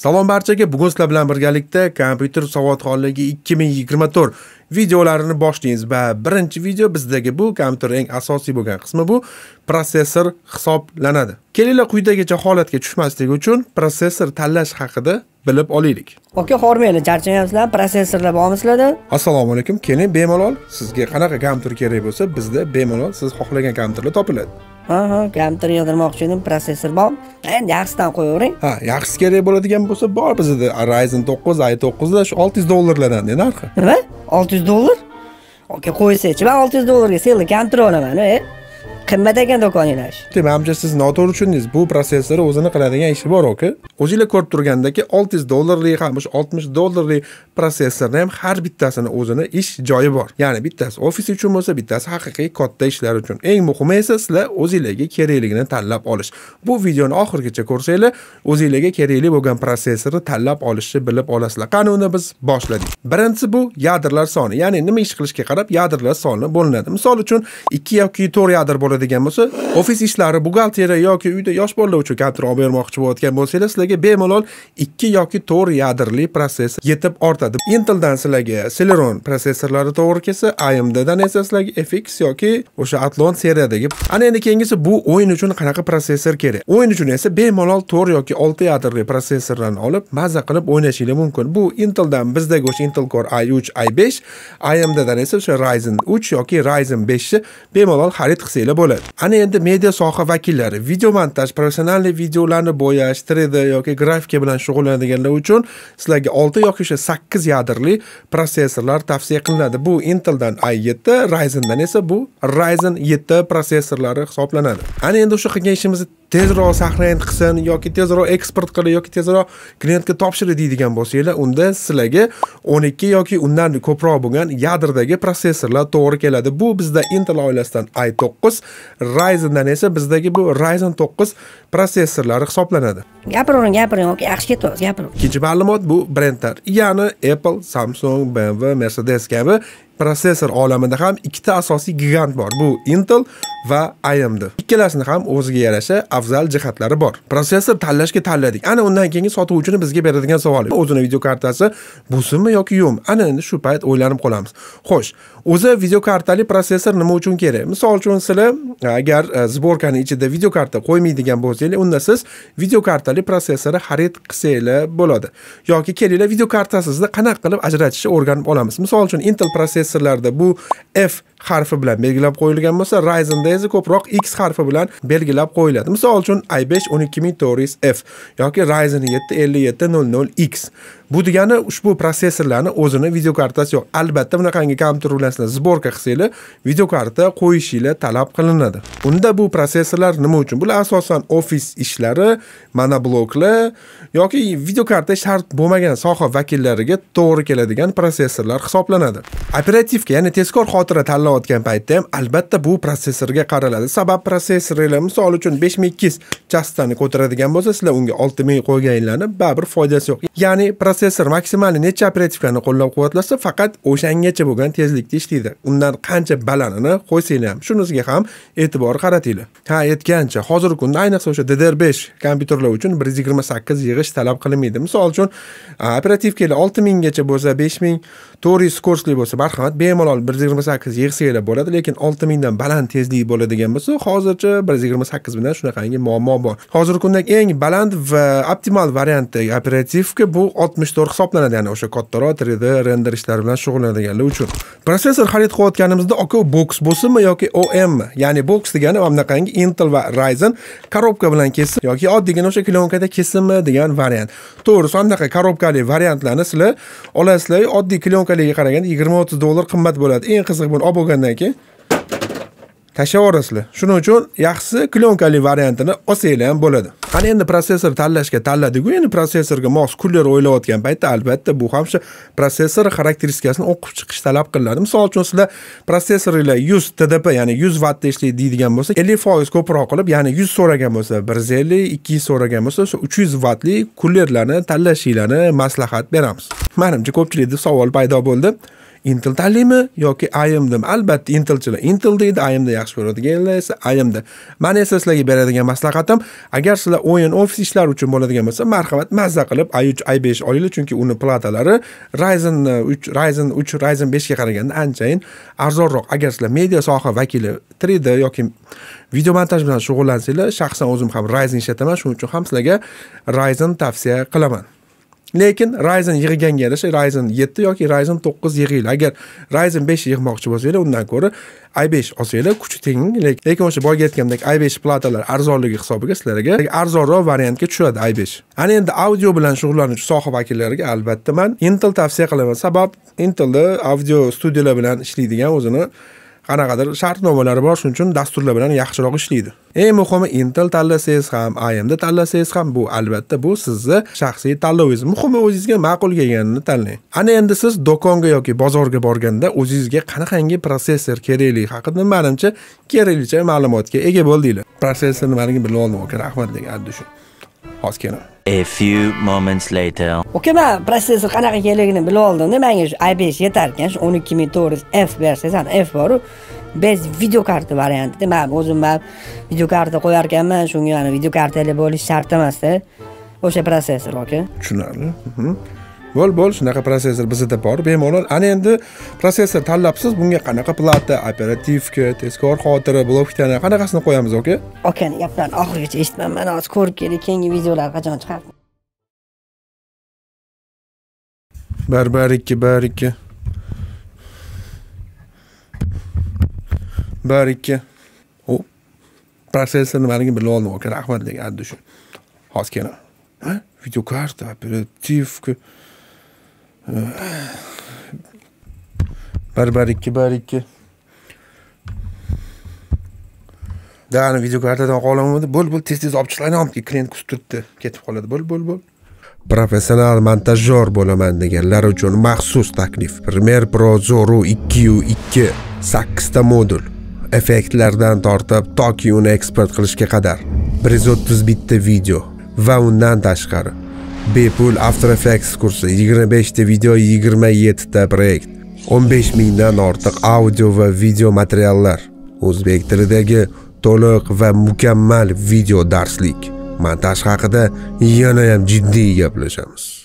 Salom barchaga. Bugun sizlar bilan birgalikda kompyuter savodxonligi 2024 videolarini boshlaymiz va birinchi video bizdagi bu kompyuter eng asosiy bo'lgan qismi bu protsessor hisoblanadi. Kelinglar quyidagicha holatga tushmaslik uchun protsessor tanlash haqida bilib olaylik. Oka hormanglar charchamayapsizlar, protsessorlar bormi sizlarda? Assalomu alaykum. Keling bemalol sizga qanaqa kompyuter kerak bo'lsa, bizda bemalol siz xohlagan kompyuterlar topiladi. ha ha kompyuter yig'dirmoqchi edim protsessor bor endi yaxshisidan qo'yavering ha yaxshisi kerak bo'ladigan bo'lsa bor bizda ryzen to'qqiz i to'qqizda shu olti yuz dollarlardanda narxi nima olti yuz dollar aka qo'ysangchi man olti yuz dollarga selni kompyuter olaman e qimmat ekan do'koninglar siz noto'g'ri tushundingiz bu protsessor o'zini qiladigan ishi bor uka o'zinglar ko'rib turgandaki olti yuz dollarlik ham oltmish dollarlik protsessorni ham har bittasini o'zini ish joyi bor ya'ni bittasi ofis uchun bo'lsa bittasi haqiqiy katta ishlar uchun eng muhimi esa sizlar o'zinglarga kerakligini tanlab olish bu videoni oxirigacha ko'rsanglar o'zinglarga kerakli bo'lgan protsessorni tanlab olishni bilib olasizlar qani uni biz boshladik birinchisi bu yadrlar soni ya'ni nima ish qilishga qarab yadrlar soni bo'linadi misol uchun ikki yoki to'rt yadr bo'ladi beradigan bo'lsa ofis ishlari buxgalteriya yoki uyda yosh bolalar uchun kompyuter olib bermoqchi bo'layotgan bo'lsangiz sizlarga bemalol ikki yoki to'rt yadrli protsessor yetib ortadi inteldan sizlarga celeron protsessorlari to'g'ri kelsa amddan esa sizlarga fx yoki o'sha atlon seriyadagi ana endi keyingisi bu o'yin uchun qanaqa protsessor kerak o'yin uchun esa bemalol to'rt yoki olti yadrli protsessorlarni olib maza qilib o'ynashingiz mumkin bu inteldan bizdagi o'sha intel core i3 i5 amddan esa o'sha ryzen 3 yoki ryzen 5 ni bemalol xarid qilsanglar bo'ladi bo'ladi ana endi media soha vakillari video montaj professional videolarni bo'yash 3d yoki grafika bilan shug'ullanadiganlar uchun sizlarga 6 yoki o'sha 8 yadrli protsessorlar tavsiya qilinadi bu inteldan i 7 ryzendan esa bu ryzen 7 protsessorlari hisoblanadi ana endi o'sha qilgan ishimizni tezroq saqlang qilsin yoki tezroq eksport qilib yoki tezroq klientga topshir deydigan bo'lsanglar unda sizlarga 12 yoki undan ko'proq bo'lgan yadrdagi protsessorlar to'g'ri keladi bu bizda intel oilasidan i9 ryzendan esa bizdagi bu ryzen 9 protsessorlari hisoblanadi gapiravering gapiring oka yaxshi ketyapsiz gapiravering ikkinchi ma'lumot bu brendlar ya'ni apple samsung bmw mercedes kabi protsessor olamida ham ikkita asosiy gigant bor bu intel va AMD. Ikkalasini ham o'ziga yarasha afzal jihatlari bor. Protsessor tanlashga tanladik. Ana undan keyingi sotuvchini bizga beradigan savol. O'zini video kartasi businmi yoki yo'qmi? Ana endi shu payt o'ylanib qolamiz. Xo'sh, o'zi video kartali protsessor nima uchun kerak? Misol uchun sizlar agar e, zborkani ichida video karta qo'ymaydigan bo'lsangiz, unda siz video kartali protsessorni xarid qilsanglar bo'ladi. yoki kelinglar video kartasizni qanaqa qilib ajratishni o'rganib olamiz. Misol uchun Intel protsessorlarda bu F harfi bilan belgilab qo'yilgan bo'lsa, Ryzen'da neyza ko'proq x harfi bilan belgilab qo'yiladi misol uchun i5 12400f yoki ryzen 7 5700x bu degani ushbu protsessorlarni o'zini videokartasi yo'q albatta bunaqangi ulasini сборка qilsanglar videokarta qo'yishinglar talab qilinadi unda bu protsessorlar nima uchun bular asosan ofis ishlari monobloklar yoki videokarta shart bo'lmagan soha vakillariga to'g'ri keladigan protsessorlar hisoblanadi operativka ya'ni tezkor xotira tanlayotgan paytda ham albatta bu protsessorga qaraladi sabab protsessorlar misol uchun besh ming ikki yuz chastani ko'taradigan bo'lsa sizlar unga olti ming qo'yganinglarni baribir foydasi yo'q ya'ni protsessor maksimali necha operativkani qo'llab quvvatlasa faqat o'shangacha bo'lgan tezlikda ishlaydi undan qancha balandini qo'ysanglar ham shunisiga ham e'tibor qaratinglar ha aytgancha hozirgi kunda ayniqsa o'sha ddr besh kompyuterlar uchun bir yuz yigirma sakkiz yig'ish talab qilinmaydi misol uchun operativkalar olti minggacha bo'lsa besh ming to'rt yuz skorsli bo'lsa marhamat bemalol bir yuz yigirma sakkiz yig'sanglar bo'ladi lekin olti mingdan baland tezlik bo'ladigan bo'lsa hozircha bir yuz yigirma sakkiz bilan shunaqangi muammo bor hozirgi kundagi eng baland va optimal variantdagi operativka bu oltmish to'g'ri hisoblanadi ya'ni o'sha kattaroq 3D render ishlari bilan shug'ullanadiganlar uchun protsessor xarid qilayotganimizda aka box bo'lsinmi yoki ommi ya'ni box degani mana bunaqangi intel va ryzen korobka bilan kelsin yoki oddiygina o'sha klyonkada kelsinmi degan variant to'g'risi bunaqa korobkali variantlarni sizlar olasizlar oddiy klyonkaliga qaraganda yigirma o'ttiz dollar qimmat bo'ladi eng qizig'i buni olib bo'lgandan keyin tashlab Shuning uchun yaxshisi klyonkali variantini olsanglar ham bo'ladi. Qani endi protsessor tanlashga tanladik endi protsessorga mos kuller o'ylayotgan paytda albatta bu ham shu protsessor xarakteristikasini o'qib chiqish talab qilinadi. Misol uchun sizlar protsessorlar 100 TDP, ya'ni 100 vattda ishlaydi deydigan bo'lsa, 50% ko'proq qilib, ya'ni 100 so'ragan bo'lsa 150, 200 so'ragan bo'lsa, o'sha 300 vatli kullerlarni tanlashinglarni maslahat beramiz. manimcha ko'pchilikda savol paydo bo'ldi. intel tanlaymi yoki ayimdimi albatta intelchilar intel deydi amd yaxshi ko'radiganlar esa amd mani esa sizlarga beradigan maslahatim agar sizlar o'yin ofis ishlari uchun bo'ladigan bo'lsa marhamat mazza qilib i uch i besh olinglar chunki uni platalari ryzen e, uch ryzen uch ryzen beshga qaraganda anchayin arzonroq agar sizlar media soha vakili 3d yoki video montaj bilan shug'ullansanglar shaxsan o'zim ham ryzen ishlataman shuning uchun ham sizlarga ryzen tavsiya qilaman lekin ryzen yig'ganga yarasha ryzen yetti yoki ryzen to'qqiz yig'inglar agar ryzen besh yig'moqchi bo'lsanglar undan ko'ra i besh olsanglar kuchi teng lekin o'sha boyagi aytganimdek i besh platalar arzonligi hisobiga sizlarga arzonroq variantga tushadi i besh ana endi audio bilan shug'ullanuvchi soha vakillariga albatta man intel tavsiya qilaman sabab intelni audio studiyalar bilan ishlaydigan o'zini qanaqadir shartnomalari bor shuning uchun dasturlar bilan yaxshiroq ishlaydi eng muhimi intel tanlasangiz ham amd tanlasangiz ham bu albatta bu sizni shaxsiy tanlovingiz muhimi o'zingizga ma'qul kelganini tanlang ana endi siz do'konga yoki bozorga borganda o'zingizga qanaqangi protsessor kerakligi haqida manimcha keraklicha ma'lumotga ega bo'ldinglar protsessor nimaligini bilib oldim oka rahmat lekin adda shu ozgina A few moments later. man protsessor qanaqa ekanligini bilib oldimda. Menga shu i5 yetar ekan, shu 12400F ana F boru. Bez video karta variantida man o'zim man video karta qo'yar ekanman, shunga mana video kartali bo'lish shart emasda. O'sha protsessor aka. Tushunarli. bo'l bo'l shunaqa protsessor bizda bor bemalol ana endi protsessor tanlabsiz bunga qanaqa plata operativka tezkor xotira bloktani qanaqasini qo'yamiz aka okani gaplarini oxirigacha eshitmabman man hozir ko'rib kelik keyingi videolar qachon chiqadi bir bir ikki bir ikki bir ikki o protsessor nimaligini bilib oldim aka rahmat lekin addi shu hozir video karta operativka bir bir ikki bir ikki video videokartadan qolamadi bo'l bo'l tez tez olib ki klient kutib ketib qoladi bo'l bo'l bo'l professional montajyor bo'laman deganlar uchun maxsus taklif premier pro Zoro 2u2 ta modul effektlardan tortib toki uni eksport qilishga qadar bir video va undan tashqari bepul After Effects kursi 25ta video 27 ta proyekt 15 mingdan ortiq audio va video materiallar o'zbek tilidagi to'liq va mukammal video darslik montaj haqida yana ham jiddiy gaplashamiz